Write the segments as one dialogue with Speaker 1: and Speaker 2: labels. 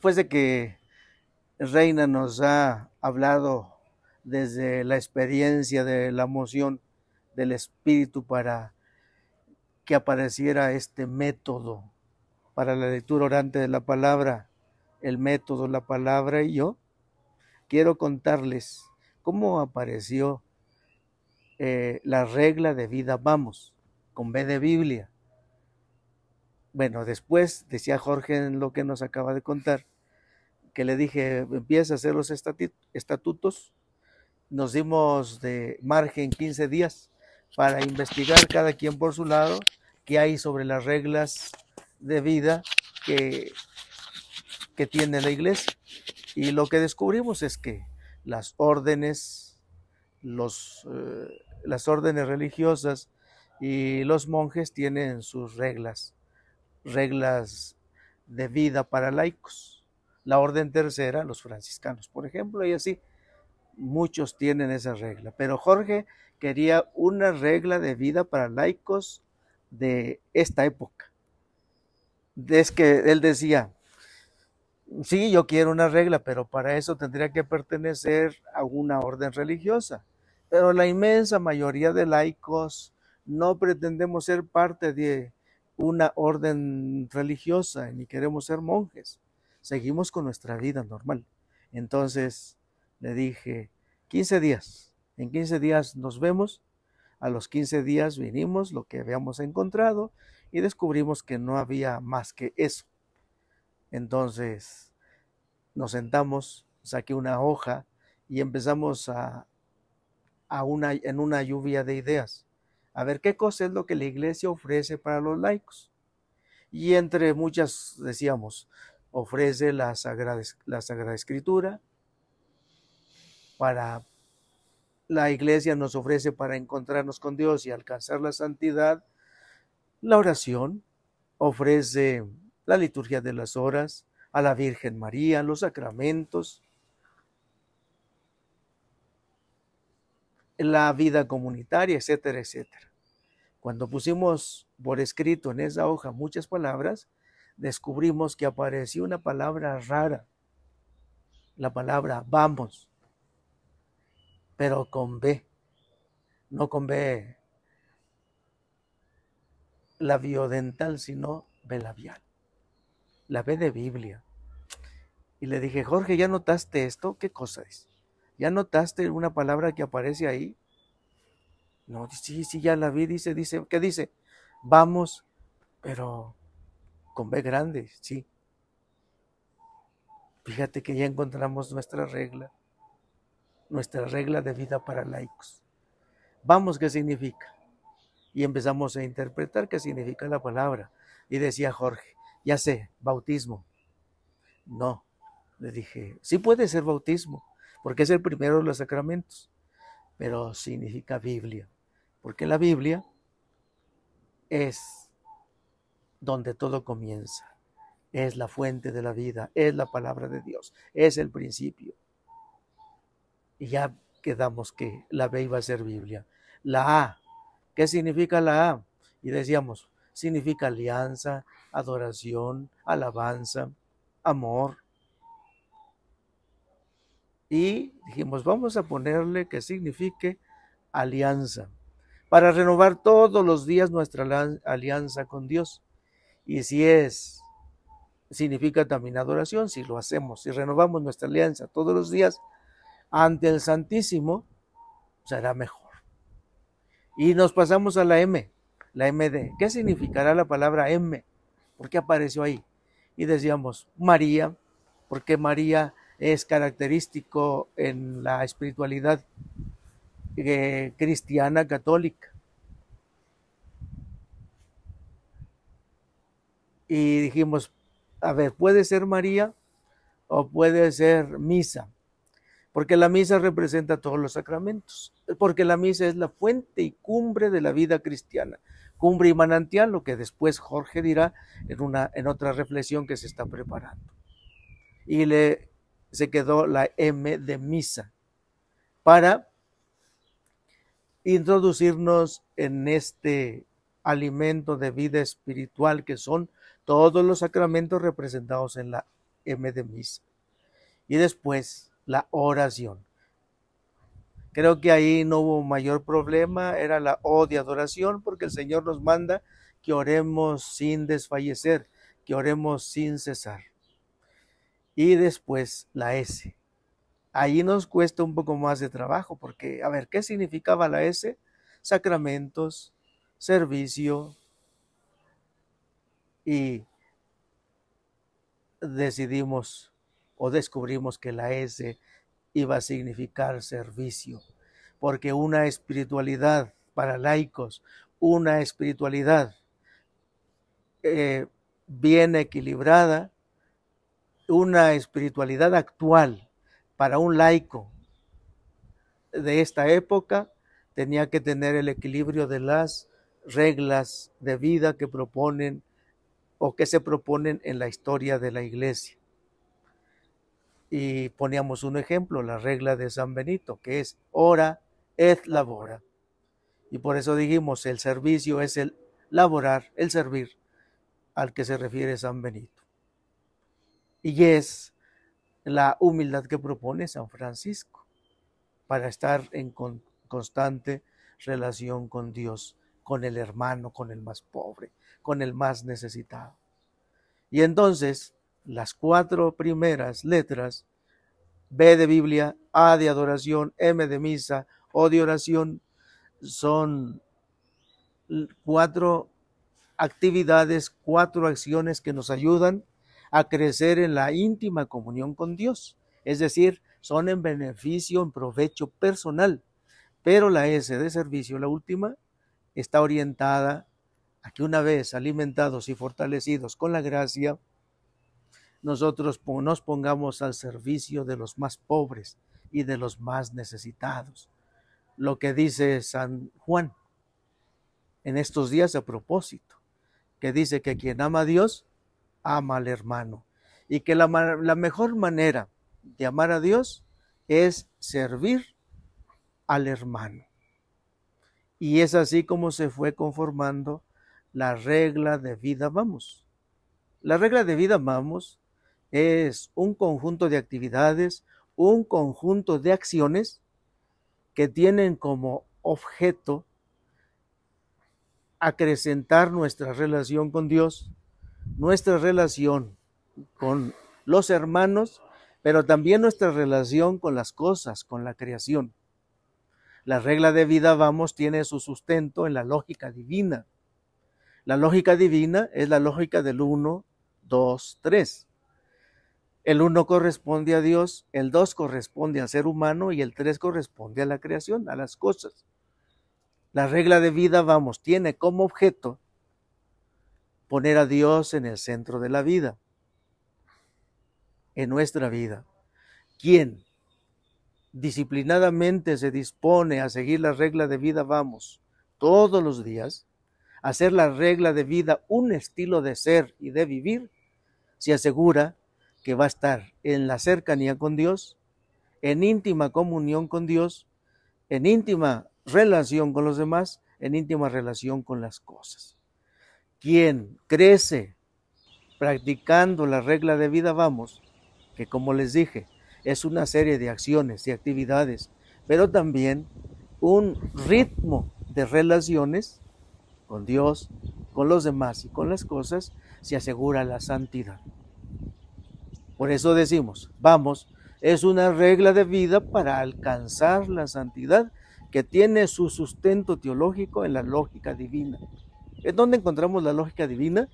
Speaker 1: después de que Reina nos ha hablado desde la experiencia de la moción del Espíritu para que apareciera este método para la lectura orante de la palabra, el método, la palabra y yo, quiero contarles cómo apareció eh, la regla de vida vamos, con B de Biblia. Bueno, después, decía Jorge en lo que nos acaba de contar, que le dije, empieza a hacer los estatutos. Nos dimos de margen 15 días para investigar cada quien por su lado qué hay sobre las reglas de vida que, que tiene la iglesia. Y lo que descubrimos es que las órdenes, los, eh, las órdenes religiosas y los monjes tienen sus reglas, reglas de vida para laicos la orden tercera, los franciscanos, por ejemplo, y así muchos tienen esa regla. Pero Jorge quería una regla de vida para laicos de esta época. Es que él decía, sí, yo quiero una regla, pero para eso tendría que pertenecer a una orden religiosa. Pero la inmensa mayoría de laicos no pretendemos ser parte de una orden religiosa ni queremos ser monjes seguimos con nuestra vida normal. Entonces le dije, 15 días, en 15 días nos vemos, a los 15 días vinimos lo que habíamos encontrado y descubrimos que no había más que eso. Entonces nos sentamos, saqué una hoja y empezamos a, a una, en una lluvia de ideas. A ver qué cosa es lo que la iglesia ofrece para los laicos. Y entre muchas decíamos, ofrece la Sagrada, la Sagrada Escritura, para la iglesia nos ofrece para encontrarnos con Dios y alcanzar la santidad, la oración ofrece la liturgia de las horas, a la Virgen María, los sacramentos, la vida comunitaria, etcétera, etcétera. Cuando pusimos por escrito en esa hoja muchas palabras, descubrimos que apareció una palabra rara, la palabra vamos, pero con B, no con B labiodental, sino B labial, la B de Biblia. Y le dije, Jorge, ¿ya notaste esto? ¿Qué cosa es? ¿Ya notaste una palabra que aparece ahí? No, sí, sí, ya la vi, dice, dice, ¿qué dice? Vamos, pero con B grande, sí. Fíjate que ya encontramos nuestra regla, nuestra regla de vida para laicos. Vamos, ¿qué significa? Y empezamos a interpretar qué significa la palabra. Y decía Jorge, ya sé, bautismo. No, le dije, sí puede ser bautismo, porque es el primero de los sacramentos, pero significa Biblia, porque la Biblia es donde todo comienza. Es la fuente de la vida, es la palabra de Dios, es el principio. Y ya quedamos que la B iba a ser Biblia. La A, ¿qué significa la A? Y decíamos, significa alianza, adoración, alabanza, amor. Y dijimos, vamos a ponerle que signifique alianza, para renovar todos los días nuestra alianza con Dios. Y si es, significa también adoración, si lo hacemos, si renovamos nuestra alianza todos los días ante el Santísimo, será mejor. Y nos pasamos a la M, la MD. ¿Qué significará la palabra M? ¿Por qué apareció ahí? Y decíamos, María, porque María es característico en la espiritualidad eh, cristiana católica. y dijimos, a ver, puede ser María o puede ser misa, porque la misa representa todos los sacramentos, porque la misa es la fuente y cumbre de la vida cristiana, cumbre y manantial, lo que después Jorge dirá en, una, en otra reflexión que se está preparando. Y le se quedó la M de misa para introducirnos en este alimento de vida espiritual que son todos los sacramentos representados en la M de misa. Y después la oración. Creo que ahí no hubo mayor problema, era la O de adoración, porque el Señor nos manda que oremos sin desfallecer, que oremos sin cesar. Y después la S. Ahí nos cuesta un poco más de trabajo, porque, a ver, ¿qué significaba la S? Sacramentos, servicio y decidimos o descubrimos que la S iba a significar servicio, porque una espiritualidad para laicos, una espiritualidad eh, bien equilibrada, una espiritualidad actual para un laico de esta época tenía que tener el equilibrio de las reglas de vida que proponen o que se proponen en la historia de la iglesia. Y poníamos un ejemplo, la regla de San Benito, que es ora et labora. Y por eso dijimos, el servicio es el laborar, el servir, al que se refiere San Benito. Y es la humildad que propone San Francisco para estar en constante relación con Dios con el hermano, con el más pobre, con el más necesitado. Y entonces, las cuatro primeras letras, B de Biblia, A de adoración, M de misa, O de oración, son cuatro actividades, cuatro acciones que nos ayudan a crecer en la íntima comunión con Dios. Es decir, son en beneficio, en provecho personal. Pero la S de servicio, la última, está orientada a que una vez alimentados y fortalecidos con la gracia, nosotros nos pongamos al servicio de los más pobres y de los más necesitados. Lo que dice San Juan en estos días a propósito, que dice que quien ama a Dios, ama al hermano. Y que la, la mejor manera de amar a Dios es servir al hermano. Y es así como se fue conformando la regla de vida Vamos. La regla de vida Vamos es un conjunto de actividades, un conjunto de acciones que tienen como objeto acrecentar nuestra relación con Dios, nuestra relación con los hermanos, pero también nuestra relación con las cosas, con la creación. La regla de vida, vamos, tiene su sustento en la lógica divina. La lógica divina es la lógica del 1, 2, 3. El 1 corresponde a Dios, el 2 corresponde al ser humano y el 3 corresponde a la creación, a las cosas. La regla de vida, vamos, tiene como objeto poner a Dios en el centro de la vida, en nuestra vida. ¿Quién? disciplinadamente se dispone a seguir la regla de vida, vamos, todos los días, hacer la regla de vida un estilo de ser y de vivir, se asegura que va a estar en la cercanía con Dios, en íntima comunión con Dios, en íntima relación con los demás, en íntima relación con las cosas. Quien crece practicando la regla de vida, vamos, que como les dije, es una serie de acciones y actividades, pero también un ritmo de relaciones con Dios, con los demás y con las cosas, se asegura la santidad. Por eso decimos, vamos, es una regla de vida para alcanzar la santidad que tiene su sustento teológico en la lógica divina. ¿En dónde encontramos la lógica divina?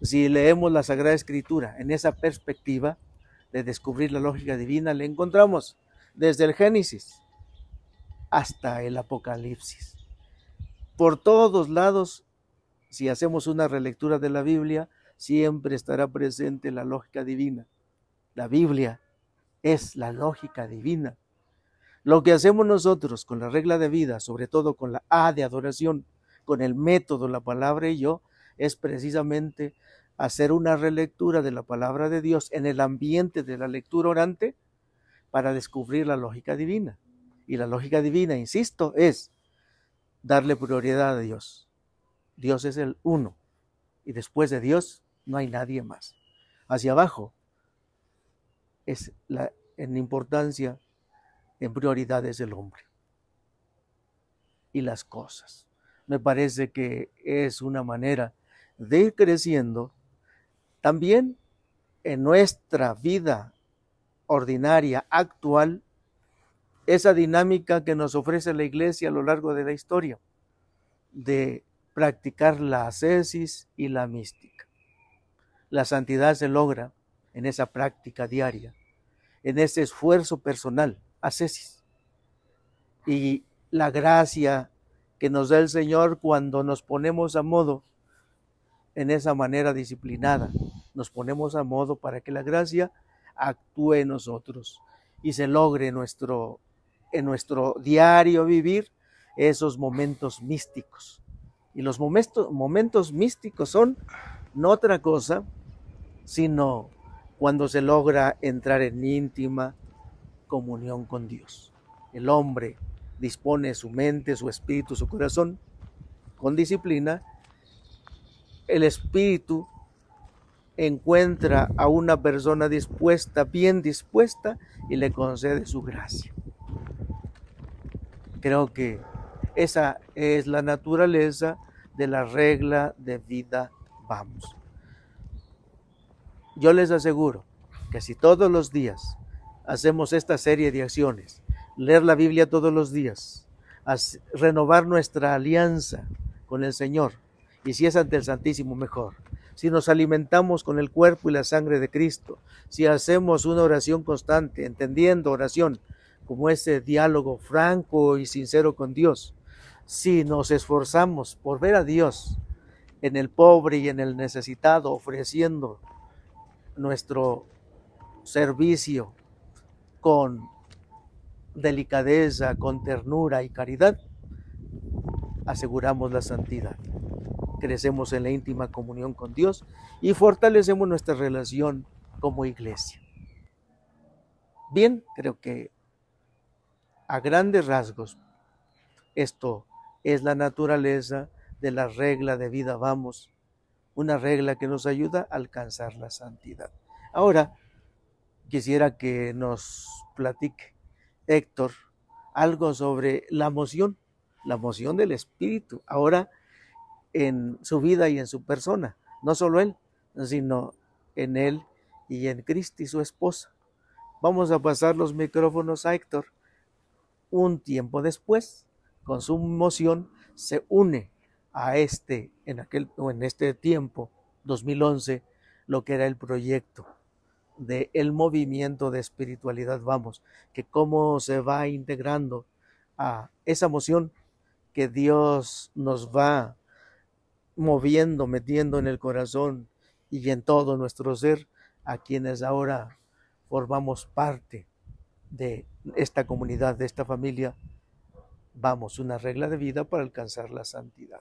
Speaker 1: Si leemos la Sagrada Escritura en esa perspectiva, de descubrir la lógica divina la encontramos desde el Génesis hasta el Apocalipsis. Por todos lados, si hacemos una relectura de la Biblia, siempre estará presente la lógica divina. La Biblia es la lógica divina. Lo que hacemos nosotros con la regla de vida, sobre todo con la A de adoración, con el método, la palabra y yo, es precisamente hacer una relectura de la palabra de Dios en el ambiente de la lectura orante para descubrir la lógica divina. Y la lógica divina, insisto, es darle prioridad a Dios. Dios es el uno. Y después de Dios no hay nadie más. Hacia abajo es la, en importancia, en prioridades del hombre y las cosas. Me parece que es una manera de ir creciendo también en nuestra vida ordinaria actual, esa dinámica que nos ofrece la iglesia a lo largo de la historia, de practicar la ascesis y la mística. La santidad se logra en esa práctica diaria, en ese esfuerzo personal, ascesis. Y la gracia que nos da el Señor cuando nos ponemos a modo en esa manera disciplinada. Nos ponemos a modo para que la gracia actúe en nosotros y se logre en nuestro, en nuestro diario vivir esos momentos místicos. Y los momentos, momentos místicos son no otra cosa, sino cuando se logra entrar en íntima comunión con Dios. El hombre dispone su mente, su espíritu, su corazón con disciplina el espíritu encuentra a una persona dispuesta, bien dispuesta, y le concede su gracia. Creo que esa es la naturaleza de la regla de vida. Vamos. Yo les aseguro que si todos los días hacemos esta serie de acciones, leer la Biblia todos los días, renovar nuestra alianza con el Señor, y si es ante el Santísimo, mejor. Si nos alimentamos con el cuerpo y la sangre de Cristo, si hacemos una oración constante, entendiendo oración como ese diálogo franco y sincero con Dios, si nos esforzamos por ver a Dios en el pobre y en el necesitado, ofreciendo nuestro servicio con delicadeza, con ternura y caridad, aseguramos la santidad crecemos en la íntima comunión con Dios y fortalecemos nuestra relación como iglesia. Bien, creo que a grandes rasgos esto es la naturaleza de la regla de vida vamos, una regla que nos ayuda a alcanzar la santidad. Ahora, quisiera que nos platique Héctor algo sobre la moción, la moción del Espíritu. Ahora, en su vida y en su persona, no solo él, sino en él y en Cristo y su esposa. Vamos a pasar los micrófonos a Héctor. Un tiempo después, con su moción, se une a este, en aquel en este tiempo, 2011, lo que era el proyecto del el movimiento de espiritualidad Vamos, que cómo se va integrando a esa moción que Dios nos va moviendo, metiendo en el corazón y en todo nuestro ser a quienes ahora formamos parte de esta comunidad, de esta familia. Vamos, una regla de vida para alcanzar la santidad.